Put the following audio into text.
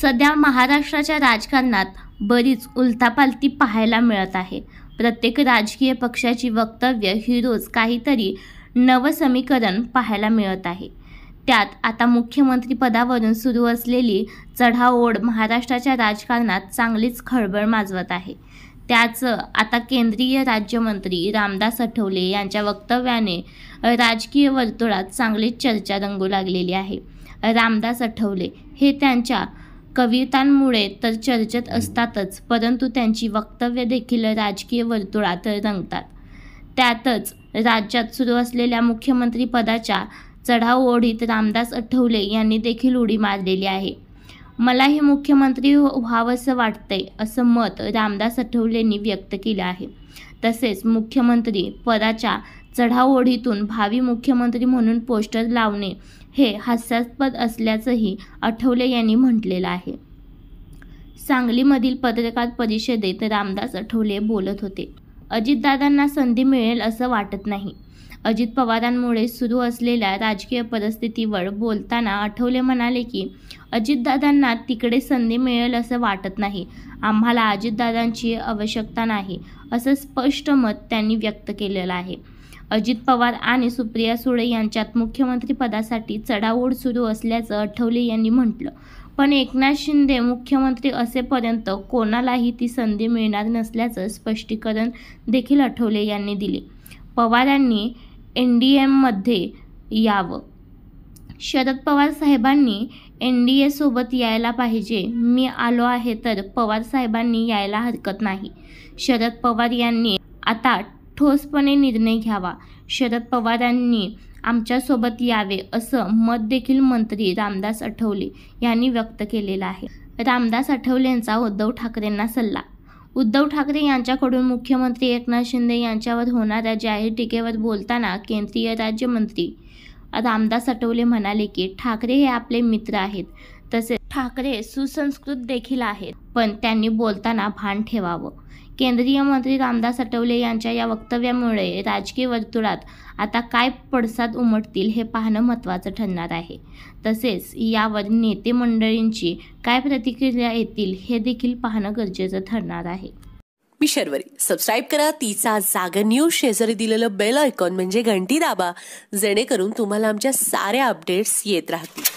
सध्या महाराष्ट्राच्या राजकारणात बरीच उलथापालथी पाहायला मिळत आहे प्रत्येक राजकीय पक्षाची वक्तव्य ही रोज काहीतरी नवसमीकरण पाहायला मिळत आहे त्यात आता मुख्यमंत्री पदावरून सुरू असलेली चढाओढ महाराष्ट्राच्या राजकारणात चांगलीच खळबळ माजवत आहे त्याच आता केंद्रीय राज्यमंत्री रामदास आठवले यांच्या वक्तव्याने राजकीय वर्तुळात चांगलीच चर्चा रंगू लागलेली आहे रामदास आठवले हे त्यांच्या कवितांमुळे तर चर्चेत असतातच परंतु त्यांची वक्तव्य देखील राजकीय वर्तुळात रंगतात त्यातच राज्यात सुरू असलेल्या मुख्यमंत्रीपदाच्या चढाव ओढीत रामदास आठवले यांनी देखील उडी मारलेली आहे मला हे मुख्यमंत्री व्हावंसं वाटतंय असं मत रामदास आठवलेंनी व्यक्त केलं आहे तसेच मुख्यमंत्री पदाच्या चढाओढीतून भावी मुख्यमंत्री म्हणून पोस्टर लावणे हे हास्यास्पद असल्याचंही आठवले यांनी म्हटलेलं आहे सांगलीमधील पत्रकार परिषदेत रामदास आठवले बोलत होते अजितदादांना संधी मिळेल असं वाटत नाही अजित पवारांमुळे सुरू असलेल्या राजकीय परिस्थितीवर बोलताना आठवले म्हणाले की अजितदादांना तिकडे संधी मिळेल असं वाटत नाही आम्हाला अजितदादांची आवश्यकता नाही असं स्पष्ट मत त्यांनी व्यक्त केलेलं आहे अजित पवार आणि सुप्रिया सुळे यांच्यात मुख्यमंत्रीपदासाठी चढाओढ सुरू असल्याचं आठवले यांनी म्हटलं पण एकनाथ शिंदे मुख्यमंत्री असेपर्यंत कोणालाही ती संधी मिळणार नसल्याचं स्पष्टीकरण देखील आठवले यांनी दिले पवारांनी एन डी एममध्ये यावं शरद पवार साहेबांनी एन डी एसोबत यायला पाहिजे मी आलो आहे तर पवार साहेबांनी यायला हरकत नाही शरद पवार यांनी आता ठोसपणे निर्णय घ्यावा शरद पवारांनी आमच्यासोबत यावे असं मत देखील मंत्री रामदास आठवले यांनी व्यक्त केलेलं आहे रामदास आठवलेंचा उद्धव ठाकरेंना सल्ला उद्धव ठाकरे यांच्याकडून मुख्यमंत्री एकनाथ शिंदे यांच्यावर होणाऱ्या जाहीर टीकेवर बोलताना केंद्रीय राज्यमंत्री रामदास आठवले म्हणाले की ठाकरे हे आपले मित्र आहेत तसेच ठाकरे सुसंस्कृत देखील आहेत पण त्यांनी बोलताना भान ठेवावं केंद्रीय मंत्री रामदास आठवले यांच्या या वक्तव्यामुळे राजकीय वर्तुळात आता काय पडसाद उमटतील हे पाहणं महत्त्वाचं ठरणार आहे तसेच यावर नेते मंडळींची काय प्रतिक्रिया येतील हे देखील पाहणं गरजेचं ठरणार आहे मी शर्वरी सबस्क्राईब करा तिचा जागा न्यूज शेजारी दिलेलं बेल आयकॉन म्हणजे घंटी दाबा जेणेकरून तुम्हाला आमच्या साऱ्या अपडेट्स येत राहतील